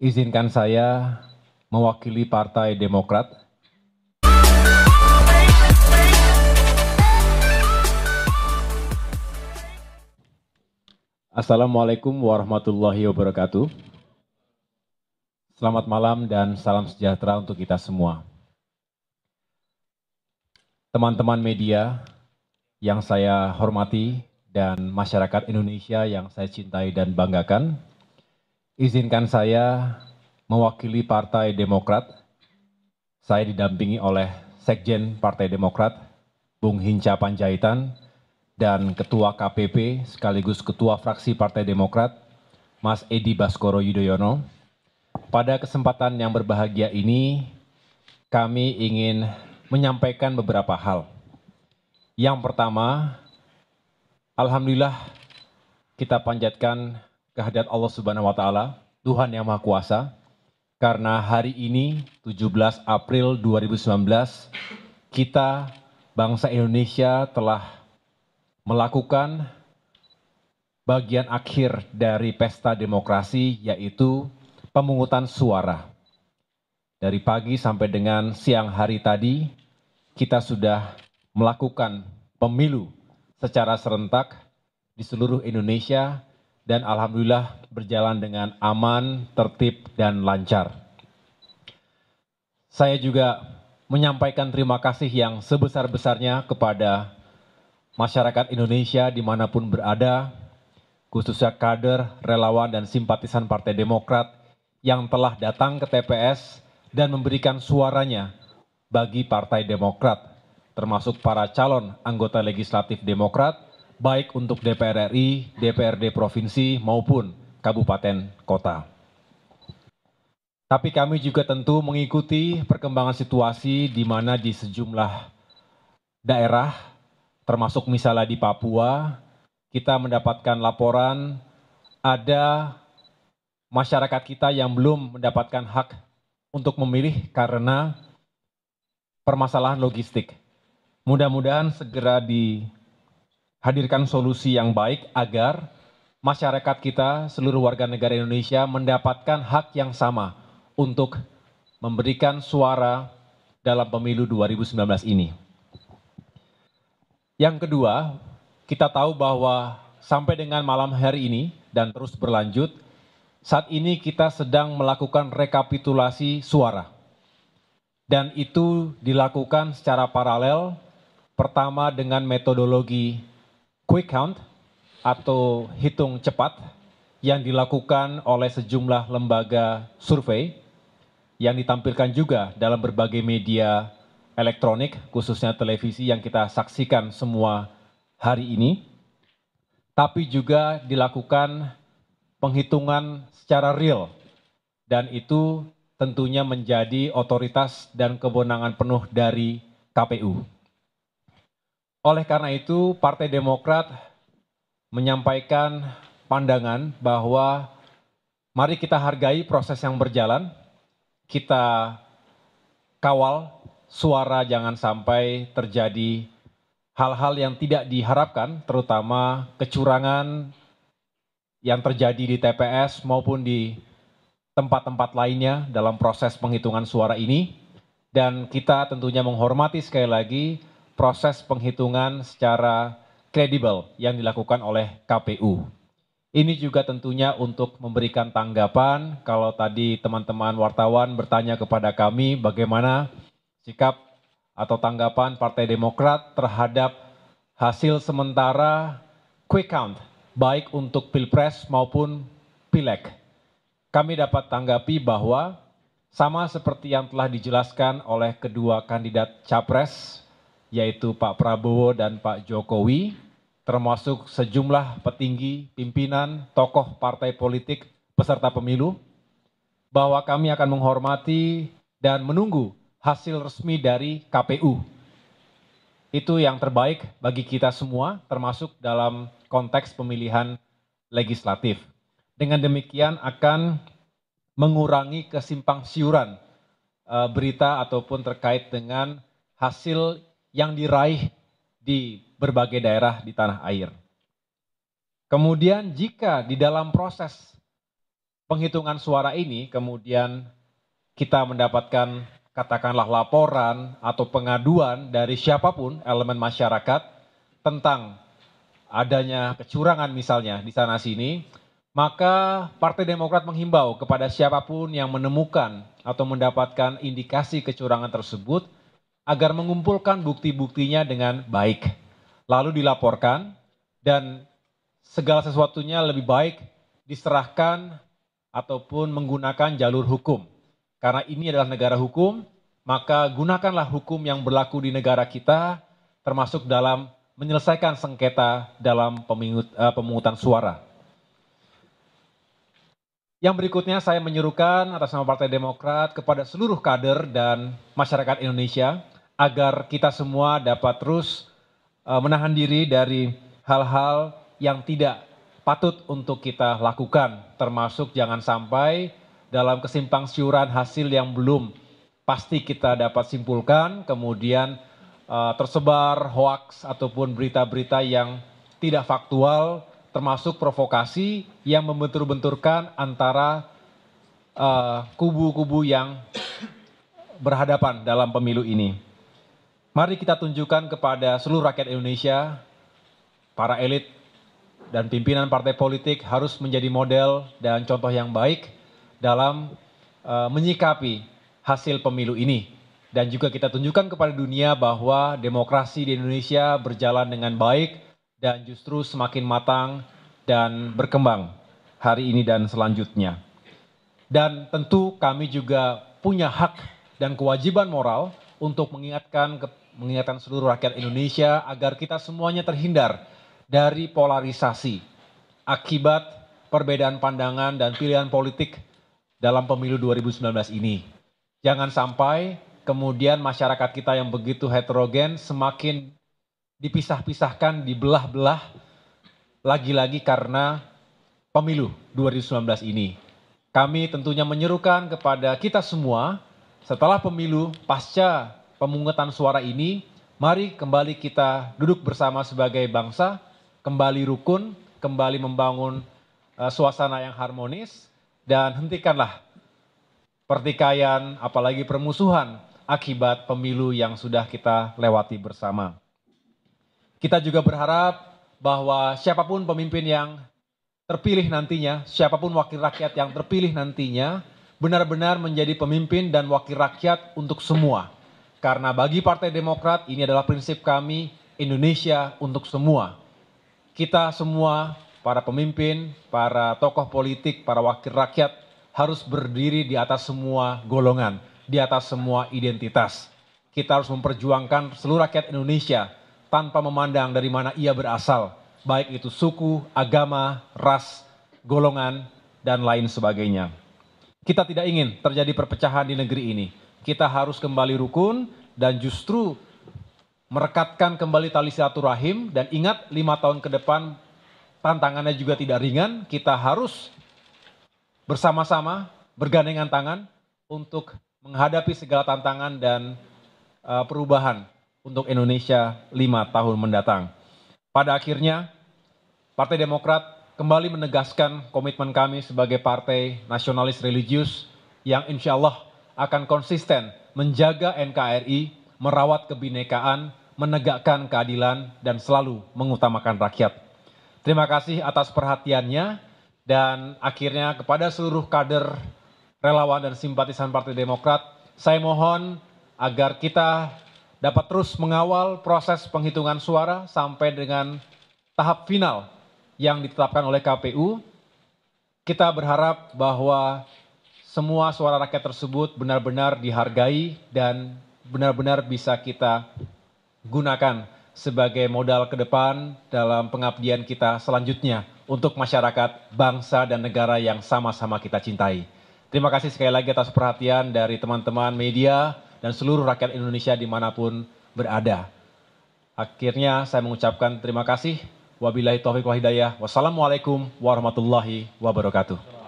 izinkan saya mewakili Partai Demokrat Assalamualaikum warahmatullahi wabarakatuh. Selamat malam dan salam sejahtera untuk kita semua. Teman-teman media yang saya hormati dan masyarakat Indonesia yang saya cintai dan banggakan, izinkan saya mewakili Partai Demokrat. Saya didampingi oleh Sekjen Partai Demokrat, Bung Hinca Panjaitan, dan Ketua KPP sekaligus Ketua Fraksi Partai Demokrat, Mas Edi Baskoro Yudhoyono. Pada kesempatan yang berbahagia ini, kami ingin menyampaikan beberapa hal. Yang pertama, Alhamdulillah kita panjatkan kehadirat Allah Subhanahu wa taala, Tuhan yang Maha Kuasa. Karena hari ini 17 April 2019 kita bangsa Indonesia telah melakukan bagian akhir dari pesta demokrasi yaitu pemungutan suara. Dari pagi sampai dengan siang hari tadi kita sudah melakukan pemilu secara serentak di seluruh Indonesia dan alhamdulillah berjalan dengan aman, tertib, dan lancar. Saya juga menyampaikan terima kasih yang sebesar-besarnya kepada masyarakat Indonesia dimanapun berada, khususnya kader, relawan, dan simpatisan Partai Demokrat yang telah datang ke TPS dan memberikan suaranya bagi Partai Demokrat, termasuk para calon anggota legislatif Demokrat, baik untuk DPR RI, DPRD provinsi maupun kabupaten kota. Tapi kami juga tentu mengikuti perkembangan situasi di mana di sejumlah daerah termasuk misalnya di Papua kita mendapatkan laporan ada masyarakat kita yang belum mendapatkan hak untuk memilih karena permasalahan logistik. Mudah-mudahan segera di hadirkan solusi yang baik agar masyarakat kita, seluruh warga negara Indonesia mendapatkan hak yang sama untuk memberikan suara dalam pemilu 2019 ini. Yang kedua, kita tahu bahwa sampai dengan malam hari ini dan terus berlanjut, saat ini kita sedang melakukan rekapitulasi suara. Dan itu dilakukan secara paralel, pertama dengan metodologi quick count atau hitung cepat yang dilakukan oleh sejumlah lembaga survei yang ditampilkan juga dalam berbagai media elektronik khususnya televisi yang kita saksikan semua hari ini tapi juga dilakukan penghitungan secara real dan itu tentunya menjadi otoritas dan kewenangan penuh dari KPU oleh karena itu partai demokrat menyampaikan pandangan bahwa mari kita hargai proses yang berjalan kita kawal suara jangan sampai terjadi hal-hal yang tidak diharapkan, terutama kecurangan yang terjadi di TPS maupun di tempat-tempat lainnya dalam proses penghitungan suara ini. Dan kita tentunya menghormati sekali lagi proses penghitungan secara kredibel yang dilakukan oleh KPU. Ini juga tentunya untuk memberikan tanggapan kalau tadi teman-teman wartawan bertanya kepada kami bagaimana sikap atau tanggapan Partai Demokrat terhadap hasil sementara quick count baik untuk Pilpres maupun Pileg. Kami dapat tanggapi bahwa sama seperti yang telah dijelaskan oleh kedua kandidat capres yaitu Pak Prabowo dan Pak Jokowi, termasuk sejumlah petinggi, pimpinan, tokoh partai politik peserta pemilu, bahwa kami akan menghormati dan menunggu hasil resmi dari KPU. Itu yang terbaik bagi kita semua, termasuk dalam konteks pemilihan legislatif. Dengan demikian akan mengurangi kesimpang siuran eh, berita ataupun terkait dengan hasil yang diraih di berbagai daerah di tanah air. Kemudian jika di dalam proses penghitungan suara ini kemudian kita mendapatkan katakanlah laporan atau pengaduan dari siapapun elemen masyarakat tentang adanya kecurangan misalnya di sana sini, maka Partai Demokrat menghimbau kepada siapapun yang menemukan atau mendapatkan indikasi kecurangan tersebut agar mengumpulkan bukti-buktinya dengan baik. Lalu dilaporkan dan segala sesuatunya lebih baik diserahkan ataupun menggunakan jalur hukum. Karena ini adalah negara hukum, maka gunakanlah hukum yang berlaku di negara kita termasuk dalam menyelesaikan sengketa dalam eh, pemungutan suara. Yang berikutnya saya menyuruhkan atas nama Partai Demokrat kepada seluruh kader dan masyarakat Indonesia agar kita semua dapat terus eh, menahan diri dari hal-hal yang tidak patut untuk kita lakukan, termasuk jangan sampai dalam kesimpang siuran hasil yang belum pasti kita dapat simpulkan, kemudian uh, tersebar hoaks ataupun berita-berita yang tidak faktual, termasuk provokasi yang membentur-benturkan antara eh, kubu-kubu uh, kubu -kubu yang berhadapan dalam pemilu ini mari kita tunjukkan kepada seluruh rakyat Indonesia, para elit dan pimpinan partai politik harus menjadi model dan contoh yang baik dalam uh, menyikapi hasil pemilu ini. Dan juga kita tunjukkan kepada dunia bahwa demokrasi di Indonesia berjalan dengan baik dan justru semakin matang dan berkembang hari ini dan selanjutnya. Dan tentu kami juga punya hak dan kewajiban moral untuk mengingatkan ke mengingatkan seluruh rakyat Indonesia agar kita semuanya terhindar dari polarisasi akibat perbedaan pandangan dan pilihan politik dalam pemilu 2019 ini. Jangan sampai kemudian masyarakat kita yang begitu heterogen semakin dipisah-pisahkan, dibelah-belah lagi-lagi karena pemilu 2019 ini. Kami tentunya menyerukan kepada kita semua setelah pemilu pasca pemungutan suara ini, mari kembali kita duduk bersama sebagai bangsa, kembali rukun, kembali membangun uh, suasana yang harmonis, dan hentikanlah pertikaian, apalagi permusuhan akibat pemilu yang sudah kita lewati bersama. Kita juga berharap bahwa siapapun pemimpin yang terpilih nantinya, siapapun wakil rakyat yang terpilih nantinya, benar-benar menjadi pemimpin dan wakil rakyat untuk semua karena bagi Partai Demokrat ini adalah prinsip kami Indonesia untuk semua. Kita semua, para pemimpin, para tokoh politik, para wakil rakyat harus berdiri di atas semua golongan, di atas semua identitas. Kita harus memperjuangkan seluruh rakyat Indonesia tanpa memandang dari mana ia berasal, baik itu suku, agama, ras, golongan, dan lain sebagainya. Kita tidak ingin terjadi perpecahan di negeri ini kita harus kembali rukun dan justru merekatkan kembali tali silaturahim dan ingat lima tahun ke depan tantangannya juga tidak ringan kita harus bersama-sama bergandengan tangan untuk menghadapi segala tantangan dan uh, perubahan untuk Indonesia lima tahun mendatang. Pada akhirnya, Partai Demokrat kembali menegaskan komitmen kami sebagai partai nasionalis religius yang insya Allah akan konsisten menjaga NKRI, merawat kebinekaan, menegakkan keadilan, dan selalu mengutamakan rakyat. Terima kasih atas perhatiannya dan akhirnya kepada seluruh kader relawan dan simpatisan Partai Demokrat, saya mohon agar kita dapat terus mengawal proses penghitungan suara sampai dengan tahap final yang ditetapkan oleh KPU. Kita berharap bahwa semua suara rakyat tersebut benar-benar dihargai dan benar-benar bisa kita gunakan sebagai modal ke depan dalam pengabdian kita selanjutnya untuk masyarakat, bangsa, dan negara yang sama-sama kita cintai. Terima kasih sekali lagi atas perhatian dari teman-teman media dan seluruh rakyat Indonesia dimanapun berada. Akhirnya saya mengucapkan terima kasih. Wabillahi taufiq wa hidayah. Wassalamualaikum warahmatullahi wabarakatuh.